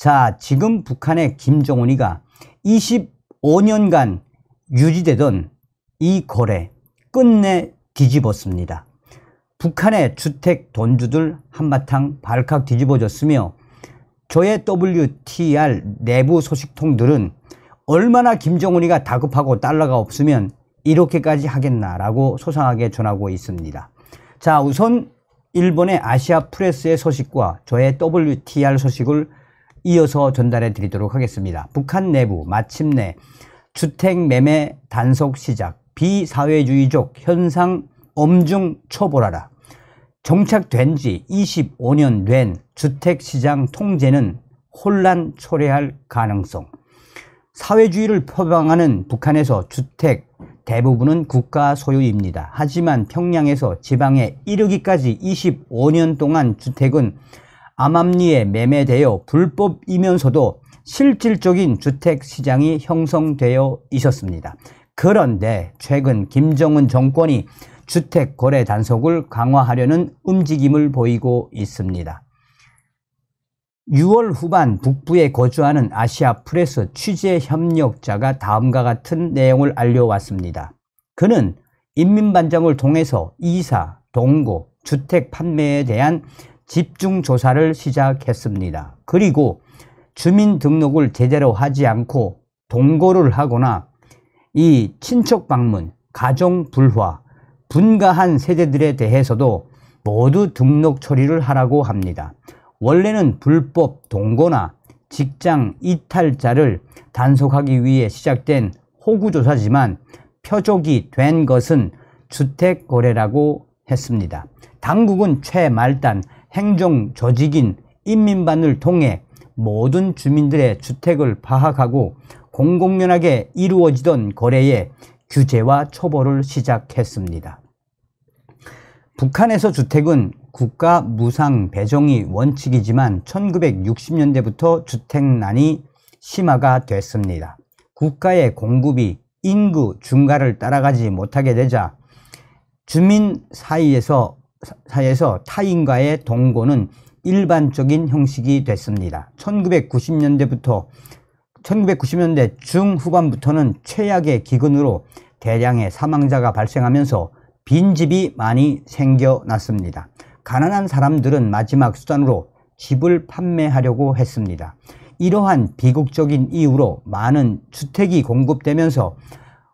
자, 지금 북한의 김정은이가 25년간 유지되던 이 거래 끝내 뒤집었습니다. 북한의 주택 돈주들 한바탕 발칵 뒤집어졌으며 저의 WTR 내부 소식통들은 얼마나 김정은이가 다급하고 달러가 없으면 이렇게까지 하겠나라고 소상하게 전하고 있습니다. 자 우선 일본의 아시아 프레스의 소식과 저의 WTR 소식을 이어서 전달해 드리도록 하겠습니다. 북한 내부 마침내 주택 매매 단속 시작 비사회주의적 현상 엄중 초보라라 정착된 지 25년 된 주택시장 통제는 혼란 초래할 가능성. 사회주의를 표방하는 북한에서 주택 대부분은 국가 소유입니다. 하지만 평양에서 지방에 이르기까지 25년 동안 주택은 암암리에 매매되어 불법이면서도 실질적인 주택 시장이 형성되어 있었습니다. 그런데 최근 김정은 정권이 주택 거래 단속을 강화하려는 움직임을 보이고 있습니다. 6월 후반 북부에 거주하는 아시아 프레스 취재 협력자가 다음과 같은 내용을 알려왔습니다. 그는 인민반장을 통해서 이사, 동고, 주택 판매에 대한 집중 조사를 시작했습니다. 그리고 주민등록을 제대로 하지 않고 동거를 하거나 이 친척 방문, 가정 불화, 분가한 세대들에 대해서도 모두 등록 처리를 하라고 합니다. 원래는 불법 동거나 직장 이탈자를 단속하기 위해 시작된 호구조사지만 표적이 된 것은 주택거래라고 했습니다. 당국은 최말단 행정 조직인 인민반을 통해 모든 주민들의 주택을 파악하고 공공연하게 이루어지던 거래에 규제와 초보를 시작했습니다. 북한에서 주택은 국가 무상 배정이 원칙이지만 1960년대부터 주택난이 심화가 됐습니다. 국가의 공급이 인구 증가를 따라가지 못하게 되자 주민 사이에서 사에서 회 타인과의 동거는 일반적인 형식이 됐습니다. 1990년대부터 1990년대 중후반부터는 최악의 기근으로 대량의 사망자가 발생하면서 빈집이 많이 생겨났습니다. 가난한 사람들은 마지막 수단으로 집을 판매하려고 했습니다. 이러한 비극적인 이유로 많은 주택이 공급되면서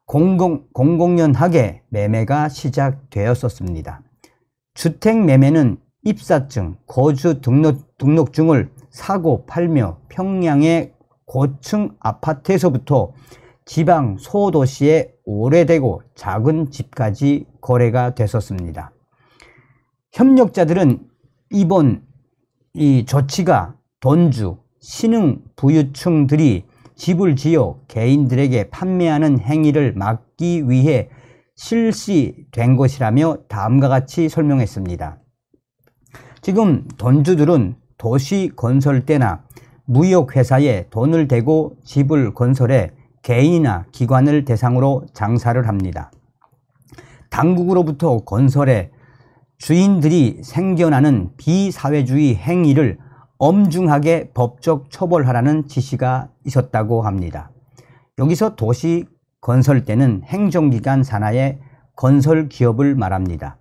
공공, 공공연하게 매매가 시작되었었습니다. 주택 매매는 입사증, 거주 등록, 등록증을 사고 팔며 평양의 고층 아파트에서부터 지방 소도시의 오래되고 작은 집까지 거래가 됐었습니다. 협력자들은 이번 이 조치가 돈주, 신흥 부유층들이 집을 지어 개인들에게 판매하는 행위를 막기 위해 실시된 것이라며 다음과 같이 설명했습니다. 지금 돈주들은 도시 건설 때나 무역회사에 돈을 대고 집을 건설해 개인이나 기관을 대상으로 장사를 합니다. 당국으로부터 건설해 주인들이 생겨나는 비사회주의 행위를 엄중하게 법적 처벌하라는 지시가 있었다고 합니다. 여기서 도시 건설때는 행정기관 산하의 건설 기업을 말합니다.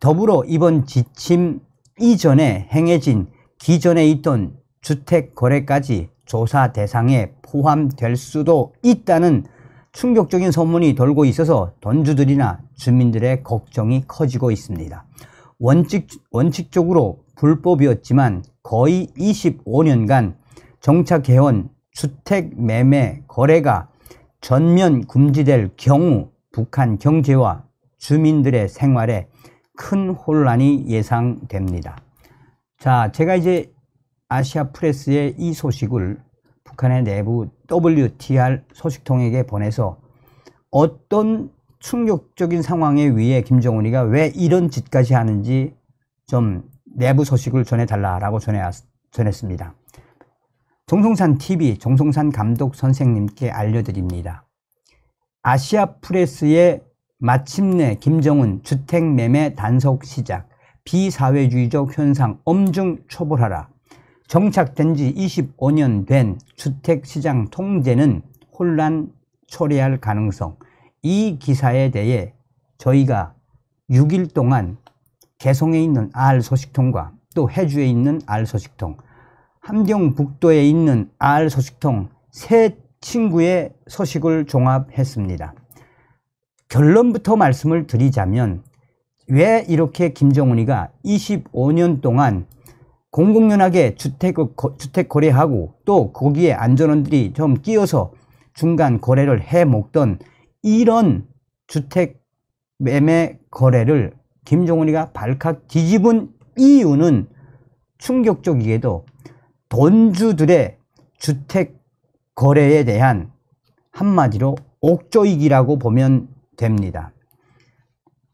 더불어 이번 지침 이전에 행해진 기존에 있던 주택 거래까지 조사 대상에 포함될 수도 있다는 충격적인 소문이 돌고 있어서 돈주들이나 주민들의 걱정이 커지고 있습니다. 원칙, 원칙적으로 불법이었지만 거의 25년간 정착해온 주택 매매 거래가 전면 금지될 경우 북한 경제와 주민들의 생활에 큰 혼란이 예상됩니다. 자, 제가 이제 아시아 프레스의 이 소식을 북한의 내부 WTR 소식통에게 보내서 어떤 충격적인 상황에 위해 김정은이가 왜 이런 짓까지 하는지 좀 내부 소식을 전해달라라고 전 전했습니다. 종송산 TV 종송산 감독 선생님께 알려드립니다. 아시아 프레스의 마침내 김정은 주택 매매 단속 시작 비사회주의적 현상 엄중 초벌하라 정착된 지 25년 된 주택시장 통제는 혼란 초래할 가능성 이 기사에 대해 저희가 6일 동안 개성에 있는 알 소식통과 또 해주에 있는 알 소식통 함경북도에 있는 R 소식통 세 친구의 소식을 종합했습니다. 결론부터 말씀을 드리자면 왜 이렇게 김정은이가 25년 동안 공공연하게 주택, 주택 거래하고 또 거기에 안전원들이 좀 끼어서 중간 거래를 해 먹던 이런 주택 매매 거래를 김정은이가 발칵 뒤집은 이유는 충격적이게도 돈주들의 주택 거래에 대한 한마디로 옥조익이라고 보면 됩니다.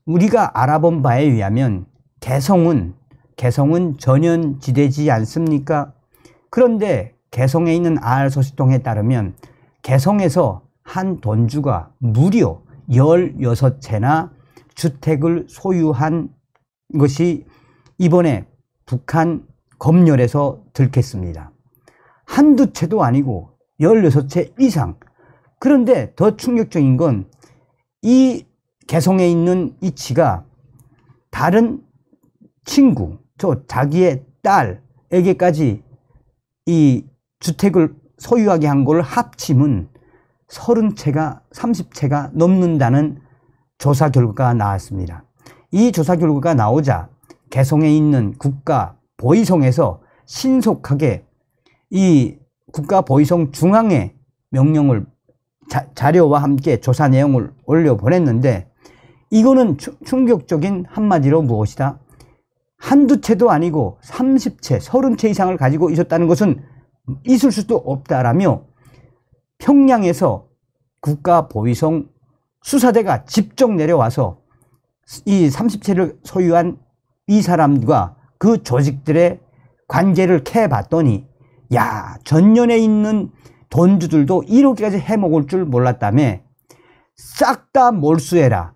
우리가 알아본 바에 의하면 개성은 개성은 전현지대지 않습니까? 그런데 개성에 있는 R 소식통에 따르면 개성에서 한 돈주가 무려 16채나 주택을 소유한 것이 이번에 북한 검열해서 들겠습니다. 한두 채도 아니고 16채 이상. 그런데 더 충격적인 건 이 개성에 있는 이치가 다른 친구, 저 자기의 딸에게까지 이 주택을 소유하게 한 걸 합치면 30채가 30채가 넘는다는 조사 결과가 나왔습니다. 이 조사 결과가 나오자 개성에 있는 국가 보이송에서 신속하게 이 국가 보이송 중앙에 명령을 자, 료와 함께 조사 내용을 올려 보냈는데 이거는 추, 충격적인 한마디로 무엇이다? 한두 채도 아니고 30채, 30채 이상을 가지고 있었다는 것은 있을 수도 없다라며 평양에서 국가 보위성 수사대가 직접 내려와서 이 30채를 소유한 이 사람과 그 조직들의 관계를 캐봤더니 야 전년에 있는 돈주들도 이렇게까지 해먹을 줄 몰랐다며 싹 다 몰수해라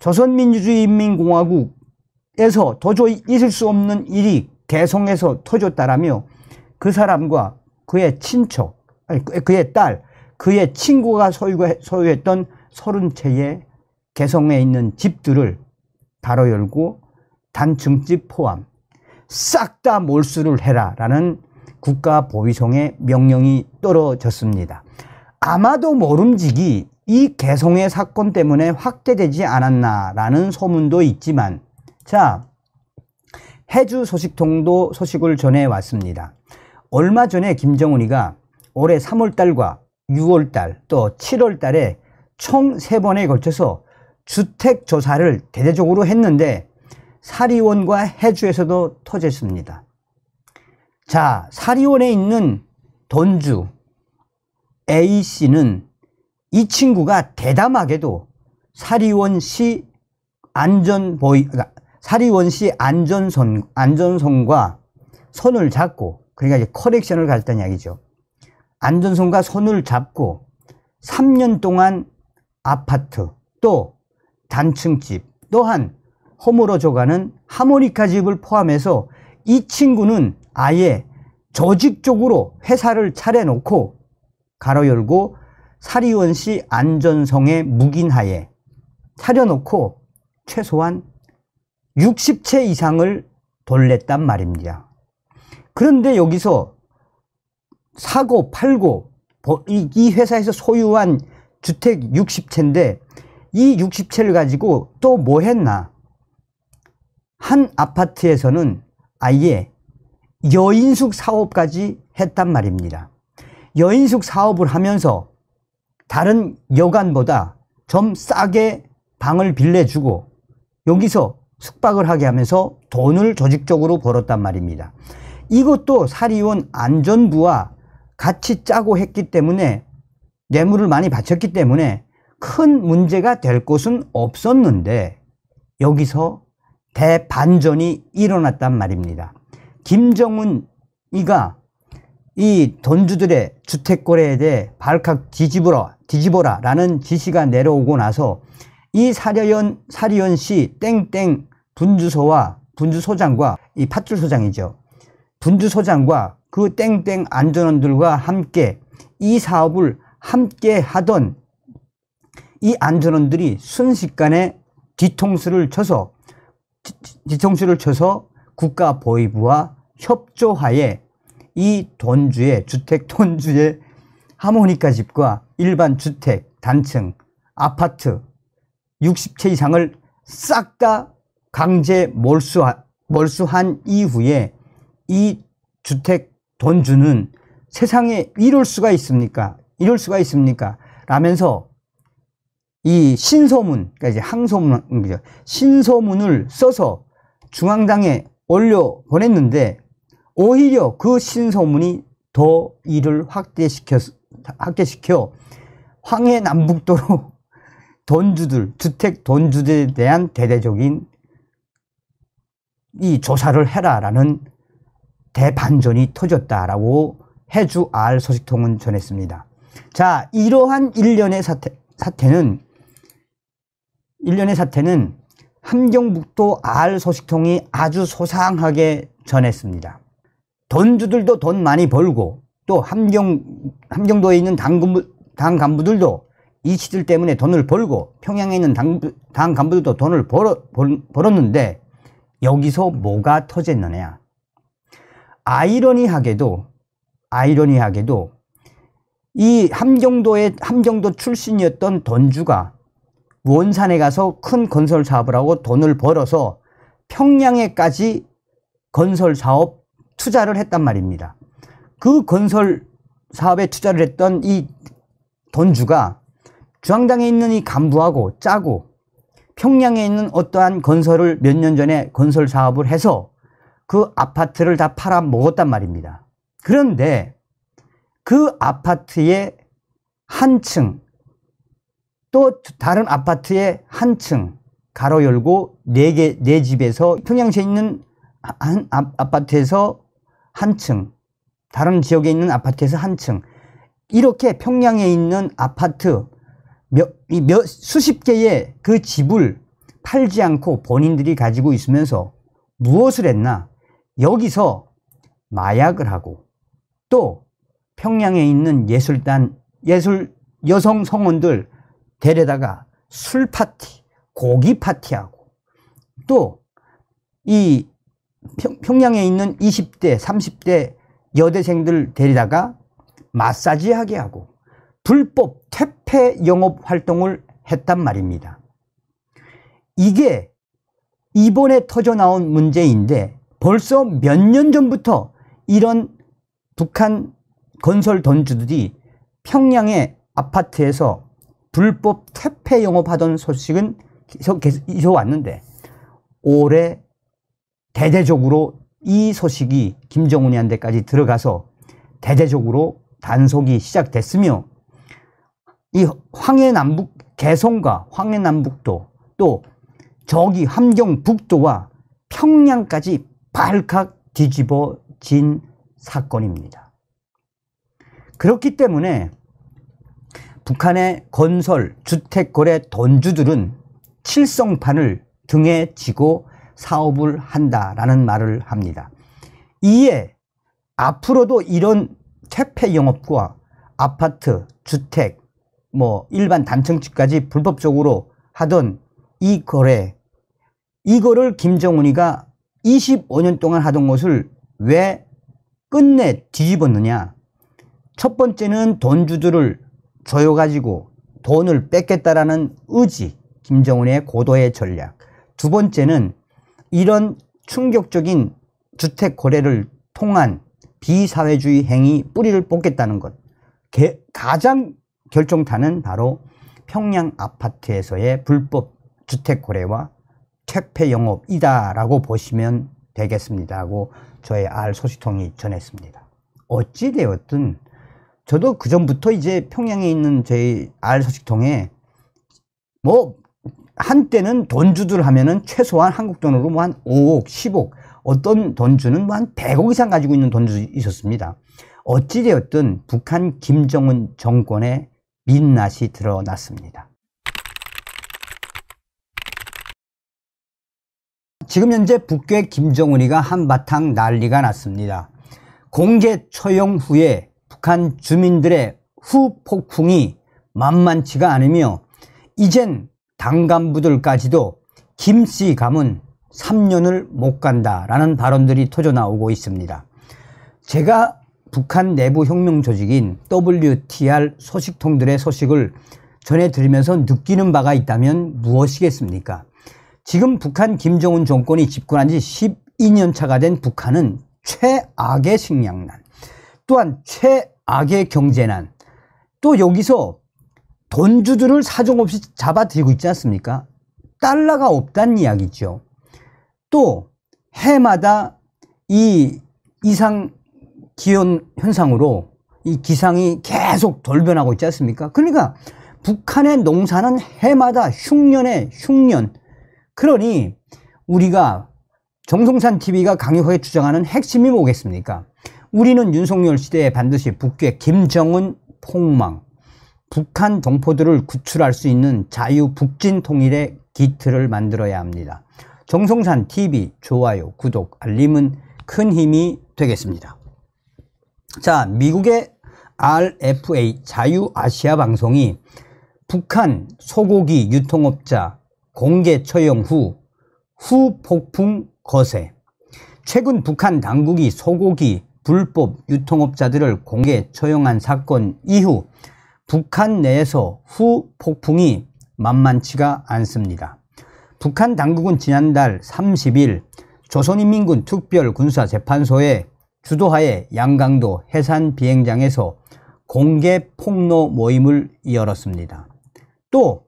조선민주주의인민공화국에서 도저히 있을 수 없는 일이 개성에서 터졌다라며 그 사람과 그의 친척 아니 그, 그의 딸 그의 친구가 소유했던 서른 채의 개성에 있는 집들을 바로 열고 단층집 포함 싹 다 몰수를 해라 라는 국가보위송의 명령이 떨어졌습니다. 아마도 모름지기 이 개성의 사건 때문에 확대되지 않았나라는 소문도 있지만 자 해주 소식통도 소식을 전해왔습니다. 얼마 전에 김정은이가 올해 3월달과 6월달 또 7월달에 총 3번에 걸쳐서 주택 조사를 대대적으로 했는데 사리원과 해주에서도 터졌습니다. 자, 사리원에 있는 돈주 A씨는 이 친구가 대담하게도 사리원시 안전보이, 그러니까 사리원시 안전선, 안전선과 선을 잡고, 그러니까 이제 커렉션을 갈단 이야기죠. 안전선과 선을 잡고 3년 동안 아파트 또 단층집 또한 허물어져가는 하모니카 집을 포함해서 이 친구는 아예 조직적으로 회사를 차려놓고 가로 열고 사리원씨 안전성의 묵인하에 차려놓고 최소한 60채 이상을 돌렸단 말입니다. 그런데 여기서 사고 팔고 이 회사에서 소유한 주택 60채인데 이 60채를 가지고 또 뭐 했나 한 아파트에서는 아예 여인숙 사업까지 했단 말입니다. 여인숙 사업을 하면서 다른 여관보다 좀 싸게 방을 빌려주고 여기서 숙박을 하게 하면서 돈을 조직적으로 벌었단 말입니다. 이것도 사리원 안전부와 같이 짜고 했기 때문에 뇌물을 많이 바쳤기 때문에 큰 문제가 될 것은 없었는데 여기서 대반전이 일어났단 말입니다. 김정은이가 이 돈주들의 주택거래에 대해 발칵 뒤집어라, 뒤집어라 라는 지시가 내려오고 나서 이 사려연, 사리연 씨 땡땡 분주소와 분주소장과 이 팥줄소장이죠. 분주소장과 그 땡땡 안전원들과 함께 이 사업을 함께 하던 이 안전원들이 순식간에 뒤통수를 쳐서 뒤통수를 쳐서 국가 보위부와 협조하에 이 돈주의 주택 돈주의 하모니카 집과 일반 주택 단층 아파트 60채 이상을 싹 다 강제 몰수하, 몰수한 이후에 이 주택 돈주는 세상에 이럴 수가 있습니까? 이럴 수가 있습니까? 라면서 이 신소문, 그러니까 이제 항소문, 신소문을 써서 중앙당에 올려 보냈는데 오히려 그 신소문이 더 일을 확대시켜, 확대시켜 황해 남북도로 돈주들, 주택 돈주들에 대한 대대적인 이 조사를 해라라는 대반전이 터졌다라고 해주 알 소식통은 전했습니다. 자, 이러한 일련의 사태, 사태는 일련의 사태는 함경북도 알 소식통이 아주 소상하게 전했습니다. 돈주들도 돈 많이 벌고 또 함경, 함경도에 있는 당, 간부, 당 간부들도 이 시들 때문에 돈을 벌고 평양에 있는 당, 당 간부들도 돈을 벌어, 벌, 벌었는데 여기서 뭐가 터졌느냐. 아이러니하게도, 아이러니하게도 이 함경도의, 함경도 출신이었던 돈주가 원산에 가서 큰 건설 사업을 하고 돈을 벌어서 평양에까지 건설 사업 투자를 했단 말입니다. 그 건설 사업에 투자를 했던 이 돈주가 중앙당에 있는 이 간부하고 짜고 평양에 있는 어떠한 건설을 몇 년 전에 건설 사업을 해서 그 아파트를 다 팔아 먹었단 말입니다. 그런데 그 아파트의 한 층, 또 다른 아파트의 한 층 가로 열고 네개네 네 집에서 평양시에 있는 한 아, 아파트에서 한 층, 다른 지역에 있는 아파트에서 한 층. 이렇게 평양에 있는 아파트 몇, 이 몇, 수십 개의 그 집을 팔지 않고 본인들이 가지고 있으면서 무엇을 했나? 여기서 마약을 하고 또 평양에 있는 예술단, 예술 여성 성원들 데려다가 술 파티, 고기 파티하고 또 이 평양에 있는 20대, 30대 여대생들 데려다가 마사지하게 하고 불법 퇴폐 영업 활동을 했단 말입니다. 이게 이번에 터져 나온 문제인데 벌써 몇 년 전부터 이런 북한 건설 돈주들이 평양의 아파트에서 불법 퇴폐 영업하던 소식은 계속, 계속 이어왔는데 올해 대대적으로 이 소식이 김정은이한테까지 들어가서 대대적으로 단속이 시작됐으며 이 황해남북 개성과 황해남북도 또 저기 함경북도와 평양까지 발칵 뒤집어진 사건입니다. 그렇기 때문에 북한의 건설, 주택 거래 돈주들은 칠성판을 등에 지고 사업을 한다라는 말을 합니다. 이에 앞으로도 이런 퇴폐 영업과 아파트, 주택, 뭐 일반 단층집까지 불법적으로 하던 이 거래 이거를 김정은이가 25년 동안 하던 것을 왜 끝내 뒤집었느냐 첫 번째는 돈주들을 조여가지고 돈을 뺏겠다라는 의지, 김정은의 고도의 전략. 두 번째는 이런 충격적인 주택 거래를 통한 비사회주의 행위 뿌리를 뽑겠다는 것. 개, 가장 결정타는 바로 평양 아파트에서의 불법 주택 거래와 택폐 영업이다라고 보시면 되겠습니다 하고 저의 알 소식통이 전했습니다. 어찌되었든 저도 그 전부터 이제 평양에 있는 저희 알 소식통에 뭐 한때는 돈주들 하면은 최소한 한국 돈으로 뭐 한 5억, 10억, 어떤 돈주는 뭐 한 100억 이상 가지고 있는 돈주 있었습니다. 어찌되었든 북한 김정은 정권의 민낯이 드러났습니다. 지금 현재 북괴 김정은이가 한바탕 난리가 났습니다. 공개 처형 후에 북한 주민들의 후폭풍이 만만치가 않으며 이젠 당 간부들까지도 김씨 감은 3년을 못 간다라는 발언들이 터져나오고 있습니다. 제가 북한 내부 혁명 조직인 WTR 소식통들의 소식을 전해드리면서 느끼는 바가 있다면 무엇이겠습니까? 지금 북한 김정은 정권이 집권한 지 12년 차가 된 북한은 최악의 식량난, 또한 최악의 경제난. 또 여기서 돈주들을 사정없이 잡아들이고 있지 않습니까? 달러가 없다는 이야기죠. 또 해마다 이 이상 기온 현상으로 이 기상이 계속 돌변하고 있지 않습니까? 그러니까 북한의 농사는 해마다 흉년에 흉년. 그러니 우리가 정성산 TV가 강력하게 주장하는 핵심이 뭐겠습니까? 우리는 윤석열 시대에 반드시 북괴 김정은 폭망, 북한 동포들을 구출할 수 있는 자유 북진 통일의 기틀을 만들어야 합니다. 정성산 TV 좋아요, 구독, 알림은 큰 힘이 되겠습니다. 자, 미국의 RFA 자유아시아 방송이 북한 소고기 유통업자 공개 처형 후 후폭풍 거세 최근 북한 당국이 소고기 불법 유통업자들을 공개 처형한 사건 이후 북한 내에서 후폭풍이 만만치가 않습니다. 북한 당국은 지난달 30일 조선인민군 특별군사재판소의 주도하에 양강도 해산 비행장에서 공개 폭로 모임을 열었습니다. 또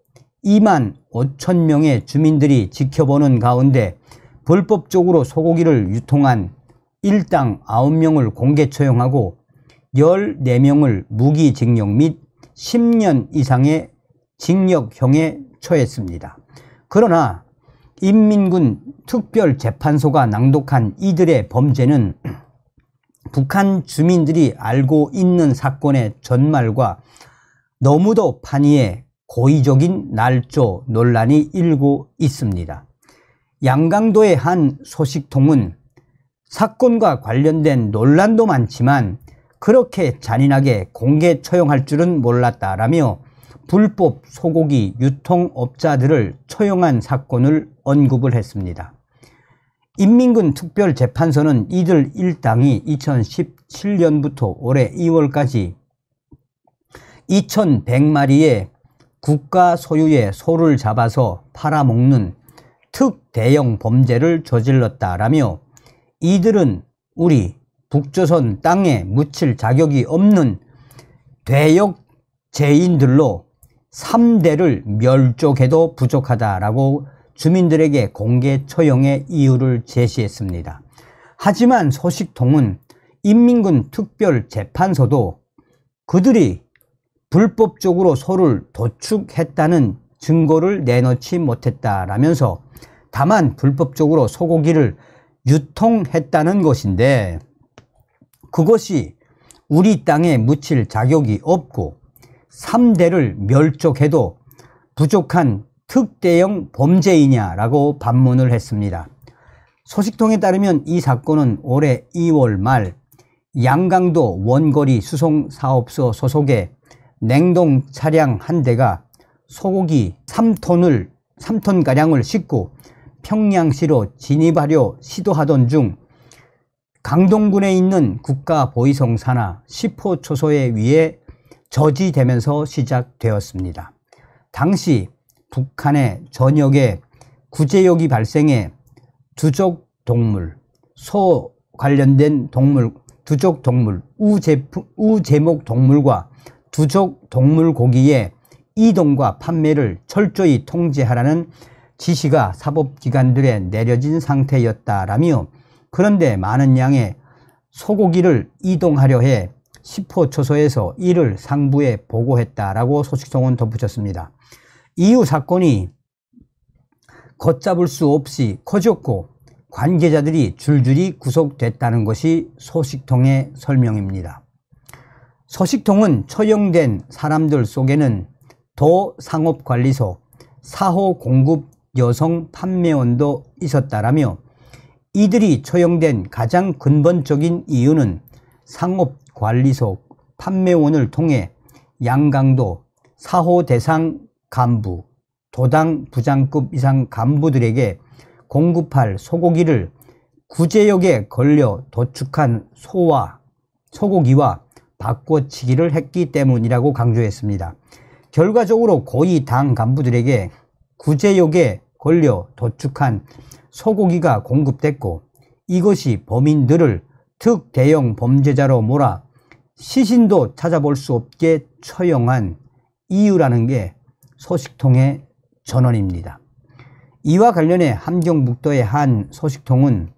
2만 5천 명의 주민들이 지켜보는 가운데 불법적으로 소고기를 유통한 1당 9명을 공개 처형하고 14명을 무기징역 및 10년 이상의 징역형에 처했습니다. 그러나 인민군 특별재판소가 낭독한 이들의 범죄는 북한 주민들이 알고 있는 사건의 전말과 너무도 판이에 고의적인 날조 논란이 일고 있습니다. 양강도의 한 소식통은 사건과 관련된 논란도 많지만 그렇게 잔인하게 공개 처형할 줄은 몰랐다라며 불법 소고기 유통업자들을 처형한 사건을 언급을 했습니다. 인민군 특별재판소는 이들 일당이 2017년부터 올해 2월까지 2100마리의 국가 소유의 소를 잡아서 팔아먹는 특대형 범죄를 저질렀다라며 이들은 우리 북조선 땅에 묻힐 자격이 없는 대역죄인들로 3대를 멸족해도 부족하다라고 주민들에게 공개 처형의 이유를 제시했습니다. 하지만 소식통은 인민군 특별재판소도 그들이 불법적으로 소를 도축했다는 증거를 내놓지 못했다라면서 다만 불법적으로 소고기를 유통했다는 것인데 그것이 우리 땅에 묻힐 자격이 없고 3대를 멸족해도 부족한 특대형 범죄이냐라고 반문을 했습니다. 소식통에 따르면 이 사건은 올해 2월 말 양강도 원거리 수송사업소 소속의 냉동 차량 한 대가 소고기 3톤을 3톤가량을 싣고 평양시로 진입하려 시도하던 중 강동군에 있는 국가 보위성산사1 0호 초소에 의해 저지되면서 시작되었습니다. 당시 북한의 전역에 구제역이 발생해 두족 동물, 소 관련된 동물, 두족 동물, 우제품, 우제목 동물과 두족 동물 고기의 이동과 판매를 철저히 통제하라는 지시가 사법기관들에 내려진 상태였다라며 그런데 많은 양의 소고기를 이동하려 해 10호 초소에서 이를 상부에 보고했다라고 소식통은 덧붙였습니다. 이후 사건이 걷잡을 수 없이 커졌고 관계자들이 줄줄이 구속됐다는 것이 소식통의 설명입니다. 소식통은 처형된 사람들 속에는 도상업관리소, 사호공급 여성 판매원도 있었다라며 이들이 처형된 가장 근본적인 이유는 상업관리소 판매원을 통해 양강도 사호 대상 간부, 도당 부장급 이상 간부들에게 공급할 소고기를 구제역에 걸려 도축한 소와 소고기와 바꿔치기를 했기 때문이라고 강조했습니다. 결과적으로 고위 당 간부들에게 구제욕에 걸려 도축한 소고기가 공급됐고 이것이 범인들을 특대형 범죄자로 몰아 시신도 찾아볼 수 없게 처형한 이유라는 게 소식통의 전원입니다. 이와 관련해 함경북도의 한 소식통은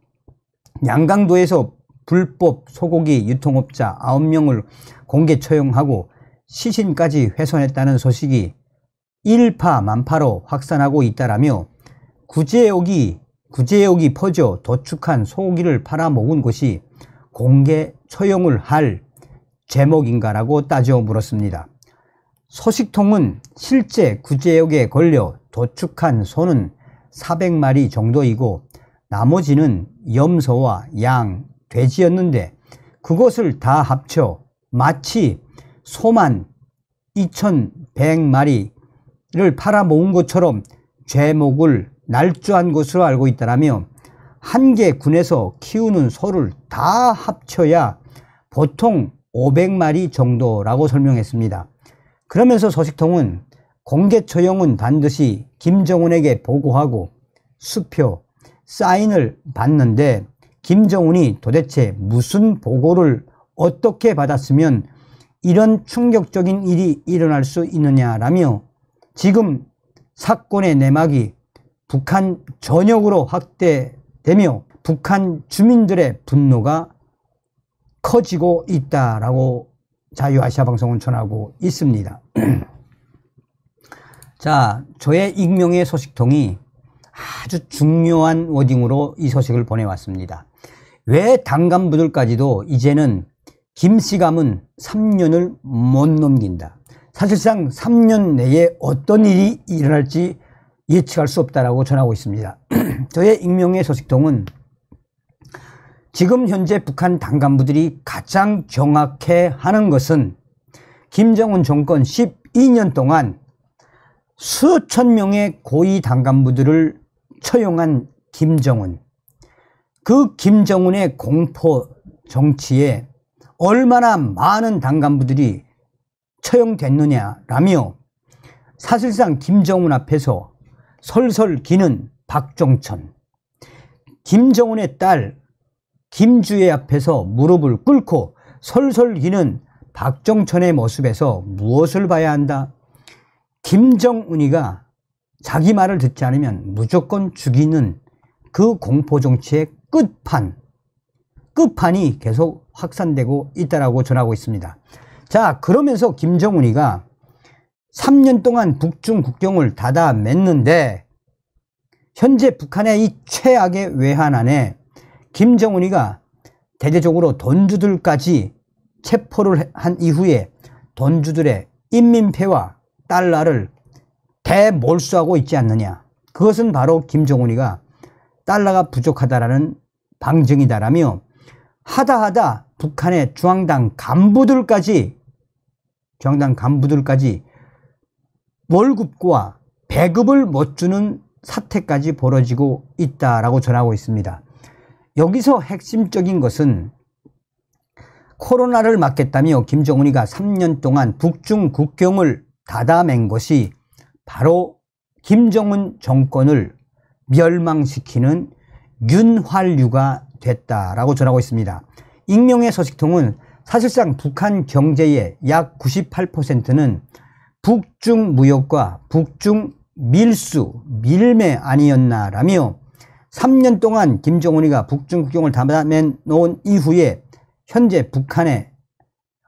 양강도에서 불법 소고기 유통업자 9명을 공개 처형하고 시신까지 훼손했다는 소식이 일파만파로 확산하고 있다라며 구제옥이 구제옥이 퍼져 도축한 소기를 팔아먹은 것이 공개 처형을 할 제목인가라고 따져 물었습니다. 소식통은 실제 구제역에 걸려 도축한 소는 400마리 정도이고 나머지는 염소와 양, 돼지였는데 그것을 다 합쳐 마치 소만 2100마리 를 팔아모은 것처럼 죄목을 날조한 것으로 알고 있다라며 한 개 군에서 키우는 소를 다 합쳐야 보통 500마리 정도라고 설명했습니다. 그러면서 소식통은 공개 처형은 반드시 김정은에게 보고하고 수표, 사인을 받는데 김정은이 도대체 무슨 보고를 어떻게 받았으면 이런 충격적인 일이 일어날 수 있느냐라며 지금 사건의 내막이 북한 전역으로 확대되며 북한 주민들의 분노가 커지고 있다라고 자유아시아 방송은 전하고 있습니다. 자, 저의 익명의 소식통이 아주 중요한 워딩으로 이 소식을 보내왔습니다. 왜 당간부들까지도 이제는 김씨 감은 3년을 못 넘긴다. 사실상 3년 내에 어떤 일이 일어날지 예측할 수 없다라고 전하고 있습니다. 저의 익명의 소식통은 지금 현재 북한 당간부들이 가장 정확해 하는 것은 김정은 정권 12년 동안 수천 명의 고위 당간부들을 처용한 김정은 그 김정은의 공포 정치에 얼마나 많은 당간부들이 처형됐느냐라며 사실상 김정은 앞에서 설설 기는 박종천 김정은의 딸 김주혜 앞에서 무릎을 꿇고 설설 기는 박종천의 모습에서 무엇을 봐야 한다? 김정은이가 자기 말을 듣지 않으면 무조건 죽이는 그 공포정치의 끝판, 끝판이 계속 확산되고 있다라고 전하고 있습니다. 자, 그러면서 김정은이가 3년 동안 북중 국경을 닫아 맸는데 현재 북한의 이 최악의 외환 안에 김정은이가 대대적으로 돈주들까지 체포를 한 이후에 돈주들의 인민폐와 달러를 대몰수하고 있지 않느냐 그것은 바로 김정은이가 달러가 부족하다라는 방증이다라며 하다하다 북한의 중앙당 간부들까지 정당 간부들까지 월급과 배급을 못 주는 사태까지 벌어지고 있다라고 전하고 있습니다. 여기서 핵심적인 것은 코로나를 막겠다며 김정은이가 3년 동안 북중 국경을 닫아맨 것이 바로 김정은 정권을 멸망시키는 윤활유가 됐다라고 전하고 있습니다. 익명의 소식통은 사실상 북한 경제의 약 98%는 북중 무역과 북중 밀수, 밀매 아니었나라며 3년 동안 김정은이가 북중 국경을 담아내 놓은 이후에 현재 북한에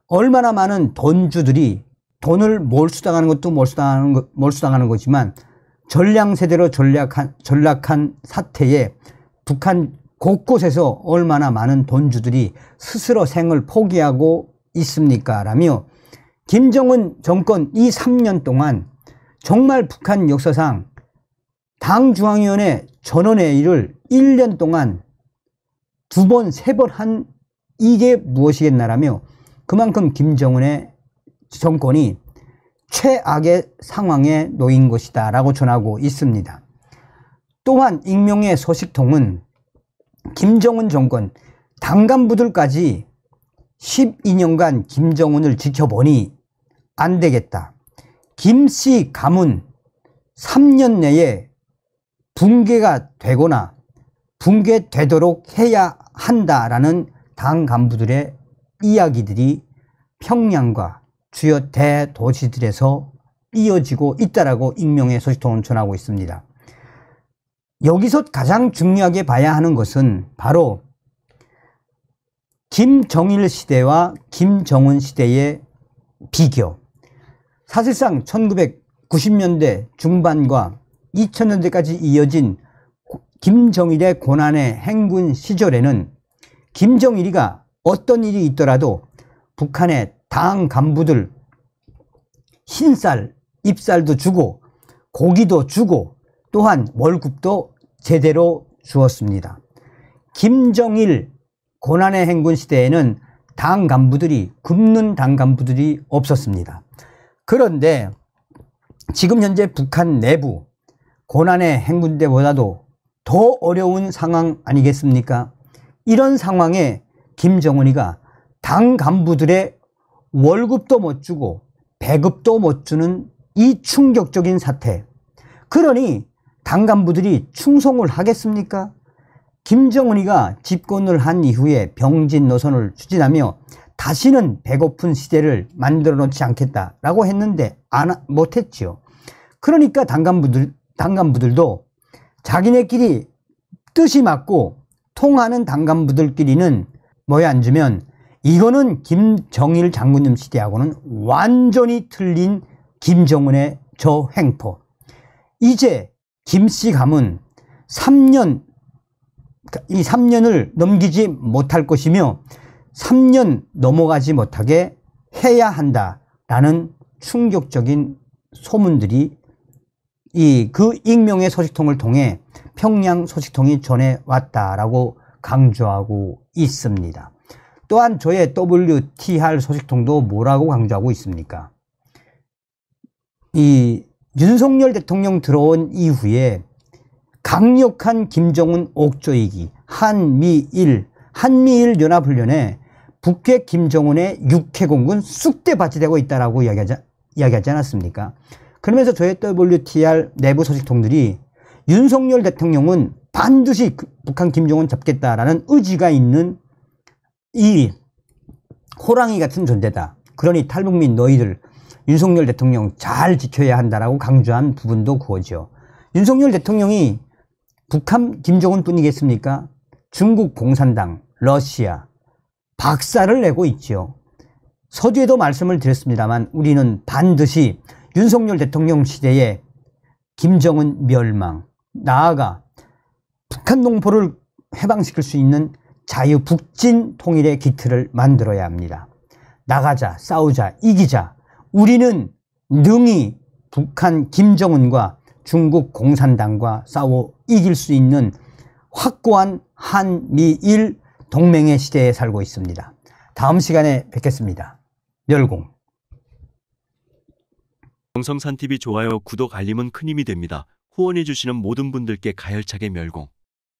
얼마나 많은 돈주들이 돈을 몰수당하는 것도 몰수당하는, 거, 몰수당하는 거지만 전량세대로 전략한, 전락한 사태에 북한 곳곳에서 얼마나 많은 돈주들이 스스로 생을 포기하고 있습니까? 라며 김정은 정권 이 3년 동안 정말 북한 역사상 당중앙위원회 전원회의를 1년 동안 두 번, 세 번 한 이게 무엇이겠나라며 그만큼 김정은의 정권이 최악의 상황에 놓인 것이다 라고 전하고 있습니다. 또한 익명의 소식통은 김정은 정권 당간부들까지 12년간 김정은을 지켜보니 안 되겠다. 김씨 가문 3년 내에 붕괴가 되거나 붕괴되도록 해야 한다라는 당 간부들의 이야기들이 평양과 주요 대도시들에서 이어지고 있다라고 익명의 소식통은 전하고 있습니다. 여기서 가장 중요하게 봐야 하는 것은 바로 김정일 시대와 김정은 시대의 비교 사실상 1990년대 중반과 2000년대까지 이어진 김정일의 고난의 행군 시절에는 김정일이가 어떤 일이 있더라도 북한의 당 간부들 흰쌀, 입쌀도 주고 고기도 주고 또한 월급도 제대로 주었습니다. 김정일 고난의 행군 시대에는 당 간부들이 굶는당 간부들이 없었습니다. 그런데 지금 현재 북한 내부 고난의 행군대보다도 더 어려운 상황 아니겠습니까? 이런 상황에 김정은이가 당 간부들의 월급도 못 주고 배급도 못 주는 이 충격적인 사태 그러니 당 간부들이 충성을 하겠습니까? 김정은이가 집권을 한 이후에 병진 노선을 추진하며 다시는 배고픈 시대를 만들어 놓지 않겠다라고 했는데 안, 못했지요. 그러니까 당 간부들, 당 간부들도 자기네끼리 뜻이 맞고 통하는 당 간부들끼리는 뭐에 앉으면 이거는 김정일 장군님 시대하고는 완전히 틀린 김정은의 저 횡포. 이제 김씨 가문 3년 이 3년을 넘기지 못할 것이며 3년 넘어가지 못하게 해야 한다라는 충격적인 소문들이 이 그 익명의 소식통을 통해 평양 소식통이 전해왔다라고 강조하고 있습니다. 또한 저의 WTR 소식통도 뭐라고 강조하고 있습니까? 이 윤석열 대통령 들어온 이후에 강력한 김정은 옥조이기 한미일 한미일 연합훈련에 북핵 김정은의 육해공군 쑥대 바지되고 있다라고 이야기하지, 이야기하지 않았습니까? 그러면서 저의 WTR 내부 소식통들이 윤석열 대통령은 반드시 그 북한 김정은 잡겠다라는 의지가 있는 이 호랑이 같은 존재다. 그러니 탈북민 너희들 윤석열 대통령 잘 지켜야 한다라고 강조한 부분도 그거죠. 윤석열 대통령이 북한 김정은 뿐이겠습니까? 중국 공산당, 러시아 박살을 내고 있죠. 서두에도 말씀을 드렸습니다만 우리는 반드시 윤석열 대통령 시대에 김정은 멸망, 나아가 북한 농포를 해방시킬 수 있는 자유 북진 통일의 기틀을 만들어야 합니다. 나가자, 싸우자, 이기자 우리는 능히 북한 김정은과 중국 공산당과 싸워 이길 수 있는 확고한 한미일 동맹의 시대에 살고 있습니다. 다음 시간에 뵙겠습니다. 멸공 정성산TV 좋아요, 구독, 알림은 큰 힘이 됩니다. 후원해주시는 모든 분들께 가열차게 멸공